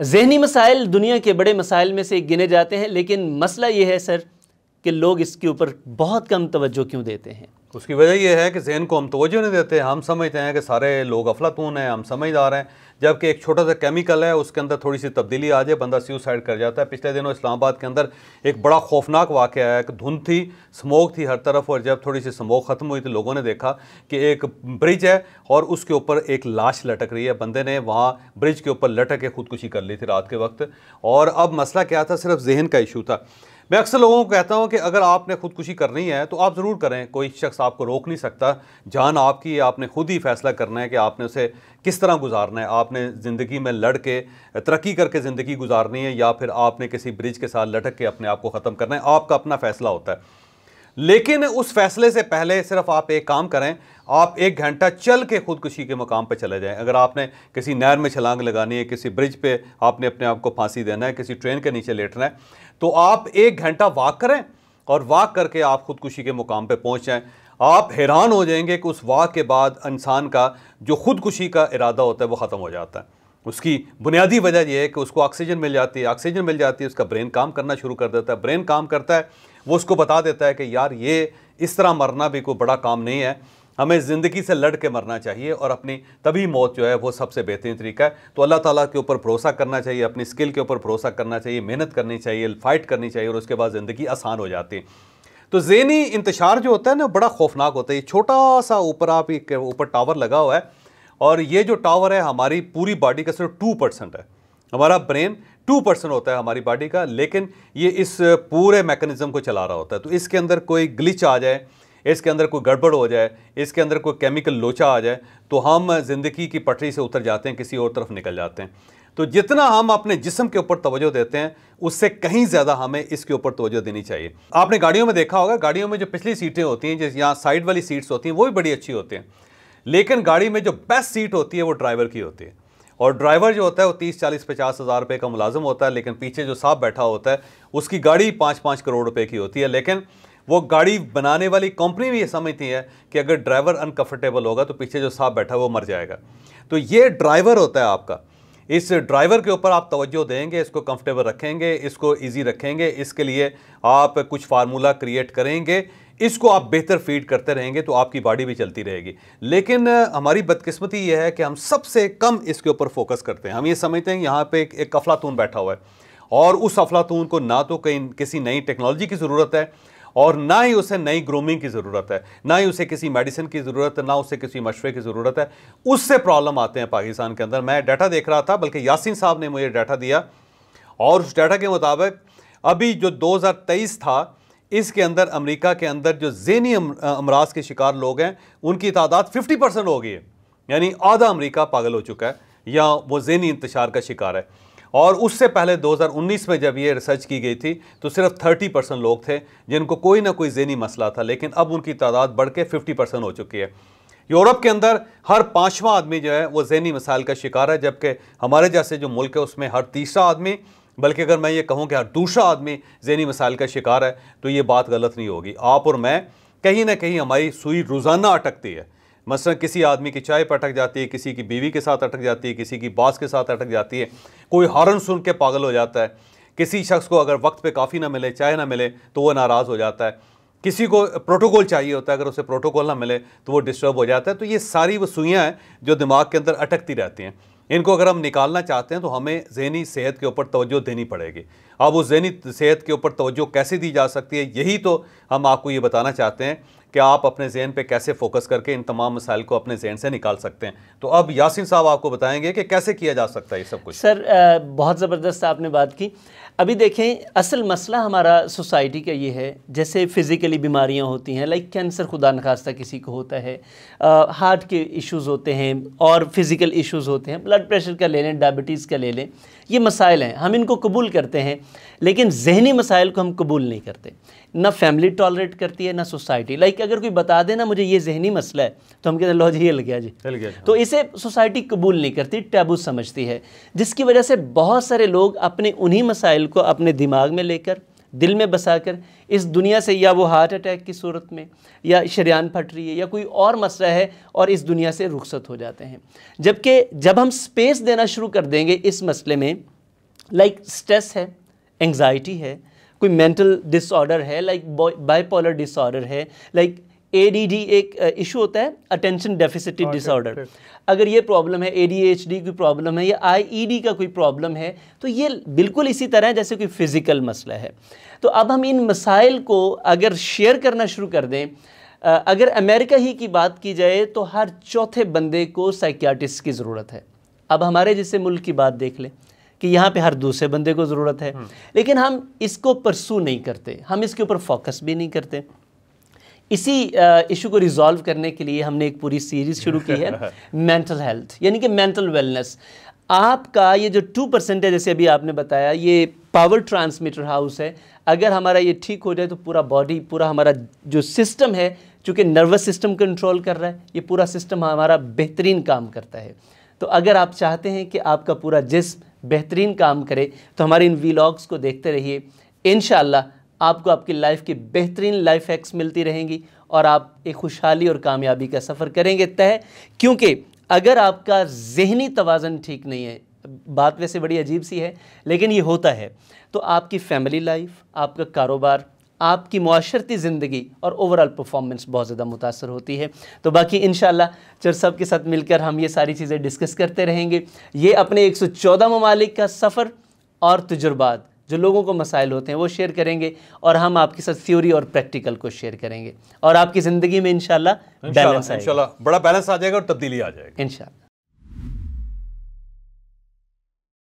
जहनी मसाइल दुनिया के बड़े मसाइल में से गिने जाते हैं लेकिन मसला ये है सर कि लोग इसके ऊपर बहुत कम तवज्जो क्यों देते हैं उसकी वजह यह है कि जहन को हम तोजह नहीं देते हम समझते हैं कि सारे लोग अफलातून हैं हम समझदार हैं जबकि एक छोटा सा केमिकल है उसके अंदर थोड़ी सी तब्दीली आ जाए बंदा सुसाइड कर जाता है पिछले दिनों इस्लामाबाद के अंदर एक बड़ा खौफनाक वाक़ है कि धुंध थी स्मोक थी हर तरफ और जब थोड़ी सी स्मोक ख़त्म हुई तो लोगों ने देखा कि एक ब्रिज है और उसके ऊपर एक लाश लटक रही है बंदे ने वहाँ ब्रिज के ऊपर लटक के खुदकुशी कर ली थी रात के वक्त और अब मसला क्या था सिर्फ जहन का इशू था मैं अक्सर लोगों को कहता हूँ कि अगर आपने खुदकुशी करनी है तो आप ज़रूर करें कोई शख्स आपको रोक नहीं सकता जान आपकी आपने खुद ही फैसला करना है कि आपने उसे किस तरह गुजारना है आपने ज़िंदगी में लड़ के तरक्की करके ज़िंदगी गुजारनी है या फिर आपने किसी ब्रिज के साथ लटक के अपने आप को ख़त्म करना है आपका अपना फ़ैसला होता है लेकिन उस फैसले से पहले सिर्फ आप एक काम करें आप एक घंटा चल के खुदकुशी के मकाम पर चले जाएं अगर आपने किसी नहर में छलांग लगानी है किसी ब्रिज पे आपने अपने आप को फांसी देना है किसी ट्रेन के नीचे लेटना है तो आप एक घंटा वाक करें और वाक करके आप खुदकुशी के मुकाम पर पहुँच जाएँ आप हैरान हो जाएंगे कि उस वाक के बाद इंसान का जो खुदकुशी का इरादा होता है वो ख़त्म हो जाता है उसकी बुनियादी वजह यह है कि उसको ऑक्सीजन मिल जाती है ऑक्सीजन मिल जाती है उसका ब्रेन काम करना शुरू कर देता है ब्रेन काम करता है वो उसको बता देता है कि यार ये इस तरह मरना भी कोई बड़ा काम नहीं है हमें ज़िंदगी से लड़ के मरना चाहिए और अपनी तभी मौत जो है वो सबसे बेहतरीन तरीका है तो अल्लाह ताला के ऊपर भरोसा करना चाहिए अपनी स्किल के ऊपर भरोसा करना चाहिए मेहनत करनी चाहिए फ़ाइट करनी चाहिए और उसके बाद ज़िंदगी आसान हो जाती है तो जेनी इंतशार जो होता है ना बड़ा खौफनाक होता है छोटा सा ऊपर आप एक ऊपर टावर लगा हुआ है और ये जो टावर है हमारी पूरी बॉडी का सिर्फ टू परसेंट है हमारा ब्रेन टू परसेंट होता है हमारी बॉडी का लेकिन ये इस पूरे मैकेनिज्म को चला रहा होता है तो इसके अंदर कोई ग्लिच आ जाए इसके अंदर कोई गड़बड़ हो जाए इसके अंदर कोई केमिकल लोचा आ जाए तो हम ज़िंदगी की पटरी से उतर जाते हैं किसी और तरफ निकल जाते हैं तो जितना हम अपने जिसम के ऊपर तवज्जो देते हैं उससे कहीं ज़्यादा हमें इसके ऊपर तवज्जो देनी चाहिए आपने गाड़ियों में देखा होगा गाड़ियों में जो पिछली सीटें होती हैं जिस यहाँ साइड वाली सीट्स होती हैं वो भी बड़ी अच्छी होती हैं लेकिन गाड़ी में जो बेस्ट सीट होती है वो ड्राइवर की होती है और ड्राइवर जो होता है वो तीस चालीस पचास हज़ार रुपये का मुलाजम होता है लेकिन पीछे जो साहब बैठा होता है उसकी गाड़ी पाँच पाँच करोड़ रुपये की होती है लेकिन वो गाड़ी बनाने वाली कंपनी भी ये समझती है कि अगर ड्राइवर अनकंफर्टेबल होगा तो पीछे जो साहब बैठा है वो मर जाएगा तो ये ड्राइवर होता है आपका इस ड्राइवर के ऊपर आप तवज्जो देंगे इसको कंफर्टेबल रखेंगे इसको इजी रखेंगे इसके लिए आप कुछ फार्मूला क्रिएट करेंगे इसको आप बेहतर फीड करते रहेंगे तो आपकी बॉडी भी चलती रहेगी लेकिन हमारी बदकिस्मती यह है कि हम सबसे कम इसके ऊपर फोकस करते हैं हम ये समझते हैं यहाँ पे एक, एक अफलातून बैठा हुआ है और उस अफलातून को ना तो कहीं किसी नई टेक्नोलॉजी की ज़रूरत है और ना ही उसे नई ग्रूमिंग की ज़रूरत है ना ही उसे किसी मेडिसिन की ज़रूरत है ना उसे किसी मशवरे की ज़रूरत है उससे प्रॉब्लम आते हैं पाकिस्तान के अंदर मैं डाटा देख रहा था बल्कि यासिन साहब ने मुझे डाटा दिया और उस डाटा के मुताबिक अभी जो 2023 था इसके अंदर अमेरिका के अंदर जो जहनी अमराज के शिकार लोग हैं उनकी तादाद 50 परसेंट हो गई है यानी आधा अमेरिका पागल हो चुका है या वो जहनी इंतशार का शिकार है और उससे पहले 2019 में जब ये रिसर्च की गई थी तो सिर्फ 30 परसेंट लोग थे जिनको कोई ना कोई ज़ैनी मसला था लेकिन अब उनकी तादाद बढ़ के फिफ्टी परसेंट हो चुकी है यूरोप के अंदर हर पाँचवा आदमी जो है वो जहनी मसाइल का शिकार है जबकि हमारे जैसे जो मुल्क है उसमें हर तीसरा आदमी बल्कि अगर मैं ये कहूँ कि हर हाँ, दूसरा आदमी जहनी मसाइल का शिकार है तो ये बात गलत नहीं होगी आप और मैं कहीं ना कहीं हमारी सुई रोज़ाना अटकती है मसलन किसी आदमी की चाय पर अटक जाती है किसी की बीवी के साथ अटक जाती है किसी की बास के साथ अटक जाती है कोई हॉर्न सुन के पागल हो जाता है किसी शख्स को अगर वक्त पे काफ़ी ना मिले चाय ना मिले तो वो नाराज़ हो जाता है किसी को प्रोटोकॉल चाहिए होता है अगर उसे प्रोटोकॉल ना मिले तो वो डिस्टर्ब हो जाता है तो ये सारी वो सुइयाँ हैं जो दिमाग के अंदर अटकती रहती हैं इनको अगर हम निकालना चाहते हैं तो हमें जहनी सेहत के ऊपर तोज्जो देनी पड़ेगी अब उस जहनी सेहत के ऊपर तोज्जो कैसे दी जा सकती है यही तो हम आपको ये बताना चाहते हैं कि आप अपने जहन पे कैसे फोकस करके इन तमाम मसाइल को अपने जहन से निकाल सकते हैं तो अब यासिन साहब आपको बताएंगे कि कैसे किया जा सकता है ये सब कुछ सर बहुत ज़बरदस्त आपने बात की अभी देखें असल मसला हमारा सोसाइटी का ये है जैसे फ़िज़िकली बीमारियाँ होती हैं लाइक कैंसर खुदा नखास्ता किसी को होता है हार्ट के इश्यूज़ होते हैं और फिज़िकल इश्यूज़ होते हैं ब्लड प्रेशर का ले लें डायबिटीज़ का ले लें ये मसाइल हैं हम इनको कबूल करते हैं लेकिन जहनी मसाइल को हम कबूल नहीं करते ना फैमिली टॉलरेट करती है ना सोसाइटी लाइक अगर कोई बता दे ना मुझे ये जहनी मसला है तो हम कहते हैं लो जी ये लग गया जी लग गया हाँ। तो इसे सोसाइटी कबूल नहीं करती टैबू समझती है जिसकी वजह से बहुत सारे लोग अपने उन्हीं मसाइल को अपने दिमाग में लेकर दिल में बसा कर इस दुनिया से या वो हार्ट अटैक की सूरत में या शरियान फट रही है या कोई और मसला है और इस दुनिया से रुखसत हो जाते हैं जबकि जब हम स्पेस देना शुरू कर देंगे इस मसले में लाइक like स्ट्रेस है एंग्ज़ाइटी है कोई मेंटल डिसऑर्डर है लाइक बाइपोलर डिसऑर्डर है लाइक ए एक इशू uh, होता है अटेंशन डेफिसिट डिसऑर्डर अगर ये प्रॉब्लम है ए की प्रॉब्लम है या आई e का कोई प्रॉब्लम है तो ये बिल्कुल इसी तरह है जैसे कोई फिज़िकल मसला है तो अब हम इन मसाइल को अगर शेयर करना शुरू कर दें uh, अगर अमेरिका ही की बात की जाए तो हर चौथे बंदे को साइकियाटिस्ट की ज़रूरत है अब हमारे जैसे मुल्क की बात देख लें कि यहाँ पे हर दूसरे बंदे को ज़रूरत है हम्म। लेकिन हम इसको परसू नहीं करते हम इसके ऊपर फोकस भी नहीं करते इसी इशू को रिजॉल्व करने के लिए हमने एक पूरी सीरीज शुरू की है मेंटल हेल्थ यानी कि मेंटल वेलनेस आपका ये जो टू परसेंट है जैसे अभी आपने बताया ये पावर ट्रांसमीटर हाउस है अगर हमारा ये ठीक हो जाए तो पूरा बॉडी पूरा हमारा जो सिस्टम है चूँकि नर्वस सिस्टम कंट्रोल कर रहा है ये पूरा सिस्टम हमारा बेहतरीन काम करता है तो अगर आप चाहते हैं कि आपका पूरा जिसम बेहतरीन काम करें तो हमारे इन वीलॉग्स को देखते रहिए इन आपको आपकी लाइफ की बेहतरीन लाइफ हैक्स मिलती रहेंगी और आप एक खुशहाली और कामयाबी का सफ़र करेंगे तय क्योंकि अगर आपका जहनी तोज़न ठीक नहीं है बात वैसे बड़ी अजीब सी है लेकिन ये होता है तो आपकी फ़ैमिली लाइफ आपका कारोबार आपकी माशरती ज़िंदगी और ओवरऑल परफॉर्मेंस बहुत ज़्यादा मुतासर होती है तो बाकी इन चर सब के साथ मिलकर हम ये सारी चीज़ें डिस्कस करते रहेंगे ये अपने एक सौ चौदह ममालिक का सफ़र और तजुर्बात जो लोगों को मसाइल होते हैं वो शेयर करेंगे और हम आपके साथ थ्योरी और प्रैक्टिकल को शेयर करेंगे और आपकी ज़िंदगी में इन बैलेंस बड़ा बैलेंस आ जाएगा और तब्दीली आ जाएगी इन